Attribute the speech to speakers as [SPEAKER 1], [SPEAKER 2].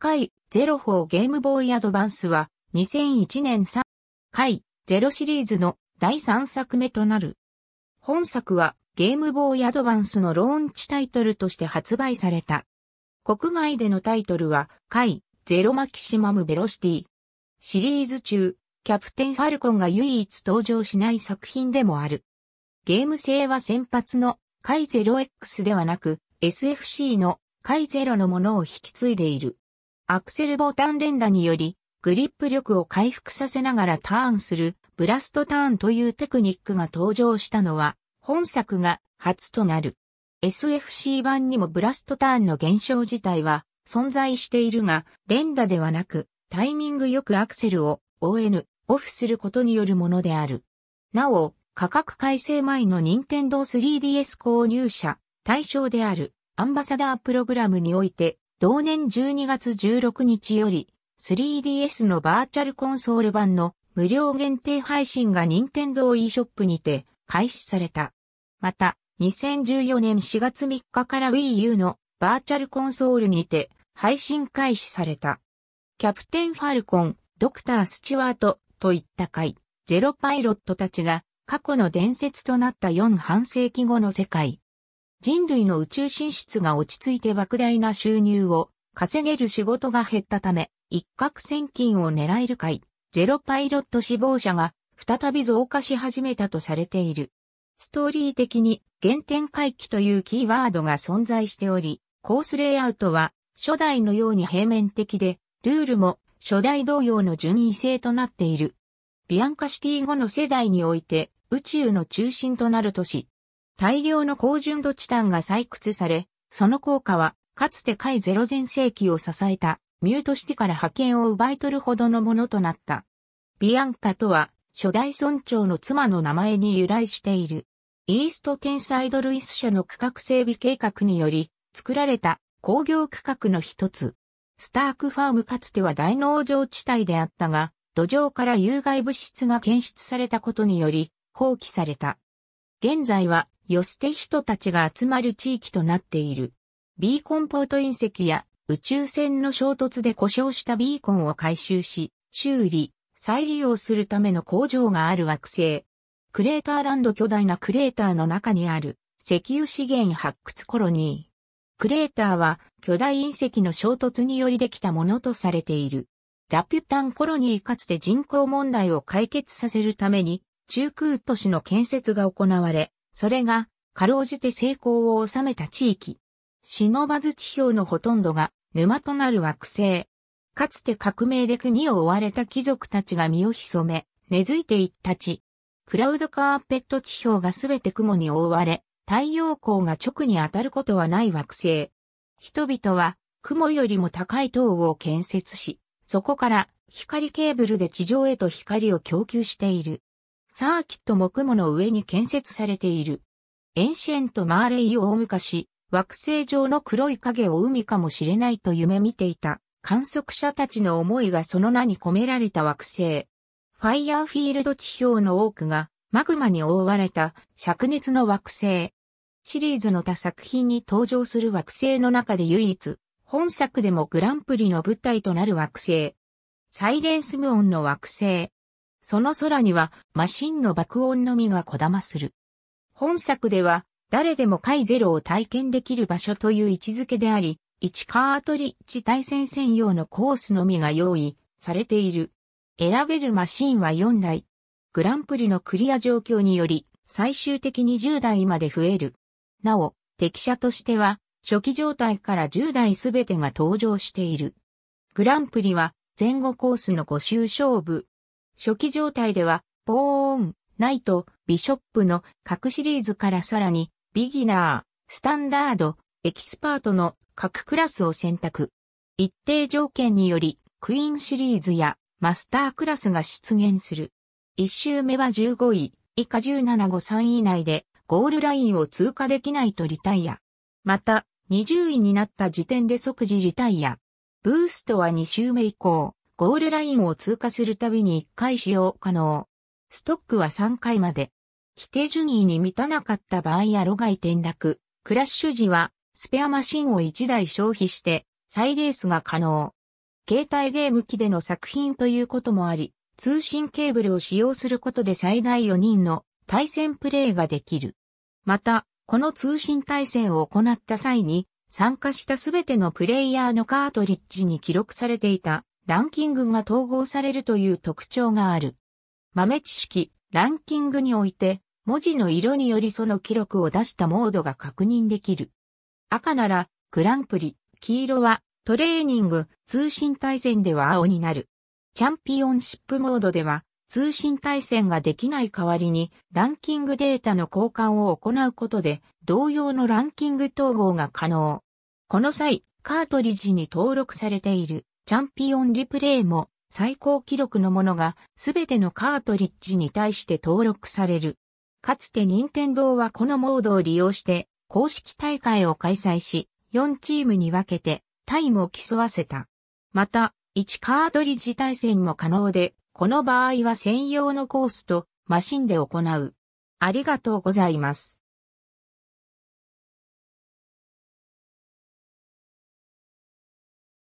[SPEAKER 1] 回ォーゲームボーイアドバンスは2001年3回ロシリーズの第3作目となる。本作はゲームボーイアドバンスのローンチタイトルとして発売された。国外でのタイトルは回ロマキシマムベロシティ。シリーズ中、キャプテンファルコンが唯一登場しない作品でもある。ゲーム性は先発の回ロ x ではなく SFC の回ロのものを引き継いでいる。アクセルボタン連打により、グリップ力を回復させながらターンするブラストターンというテクニックが登場したのは、本作が初となる。SFC 版にもブラストターンの現象自体は存在しているが、連打ではなく、タイミングよくアクセルを ON、オフすることによるものである。なお、価格改正前の任天堂 3DS 購入者、対象であるアンバサダープログラムにおいて、同年12月16日より 3DS のバーチャルコンソール版の無料限定配信が任天堂 e ショップにて開始された。また、2014年4月3日から Wii U のバーチャルコンソールにて配信開始された。キャプテンファルコン、ドクター・スチュワートといった回、ゼロパイロットたちが過去の伝説となった4半世紀後の世界、人類の宇宙進出が落ち着いて莫大な収入を稼げる仕事が減ったため、一攫千金を狙える会、ゼロパイロット死亡者が再び増加し始めたとされている。ストーリー的に原点回帰というキーワードが存在しており、コースレイアウトは初代のように平面的で、ルールも初代同様の順位制となっている。ビアンカシティ後の世代において宇宙の中心となる都市、大量の高純度チタンが採掘され、その効果は、かつて海ゼロ全盛期を支えた、ミュートシティから覇権を奪い取るほどのものとなった。ビアンカとは、初代村長の妻の名前に由来している。イーストテンサイドルイス社の区画整備計画により、作られた工業区画の一つ。スタークファームかつては大農場地帯であったが、土壌から有害物質が検出されたことにより、放棄された。現在は寄捨て人たちが集まる地域となっている。ビーコンポート隕石や宇宙船の衝突で故障したビーコンを回収し、修理、再利用するための工場がある惑星。クレーターランド巨大なクレーターの中にある石油資源発掘コロニー。クレーターは巨大隕石の衝突によりできたものとされている。ラピュタンコロニーかつて人口問題を解決させるために中空都市の建設が行われ、それが、かろうじて成功を収めた地域。忍ばず地表のほとんどが沼となる惑星。かつて革命で国を追われた貴族たちが身を潜め、根付いていった地。クラウドカーペット地表がすべて雲に覆われ、太陽光が直に当たることはない惑星。人々は雲よりも高い塔を建設し、そこから光ケーブルで地上へと光を供給している。サーキットも雲の上に建設されている。エンシェント・マーレイを大昔、惑星上の黒い影を海かもしれないと夢見ていた観測者たちの思いがその名に込められた惑星。ファイヤーフィールド地表の多くがマグマに覆われた灼熱の惑星。シリーズの他作品に登場する惑星の中で唯一、本作でもグランプリの舞台となる惑星。サイレンスムオンの惑星。その空にはマシンの爆音のみがこだまする。本作では誰でも回ゼロを体験できる場所という位置づけであり、1カートリッジ対戦専用のコースのみが用意されている。選べるマシンは4台。グランプリのクリア状況により、最終的に10台まで増える。なお、敵者としては、初期状態から10台すべてが登場している。グランプリは、前後コースの5周勝負、初期状態では、ボーン、ナイト、ビショップの各シリーズからさらに、ビギナー、スタンダード、エキスパートの各クラスを選択。一定条件により、クイーンシリーズやマスタークラスが出現する。一周目は15位、以下17後3位以内で、ゴールラインを通過できないとリタイア。また、20位になった時点で即時リタイア。ブーストは2周目以降、ゴールラインを通過するたびに1回使用可能。ストックは3回まで。規定順位に満たなかった場合や路外転落、クラッシュ時はスペアマシンを1台消費して再レースが可能。携帯ゲーム機での作品ということもあり、通信ケーブルを使用することで最大4人の対戦プレイができる。また、この通信対戦を行った際に、参加したすべてのプレイヤーのカートリッジに記録されていたランキングが統合されるという特徴がある。豆知識、ランキングにおいて、文字の色によりその記録を出したモードが確認できる。赤なら、グランプリ、黄色は、トレーニング、通信対戦では青になる。チャンピオンシップモードでは、通信対戦ができない代わりに、ランキングデータの交換を行うことで、同様のランキング統合が可能。この際、カートリッジに登録されている。チャンピオンリプレイも最高記録のものがすべてのカートリッジに対して登録される。かつて任天堂はこのモードを利用して公式大会を開催し、4チームに分けてタイムを競わせた。また、1カートリッジ対戦も可能で、この場合は専用のコースとマシンで行う。ありがとうございます。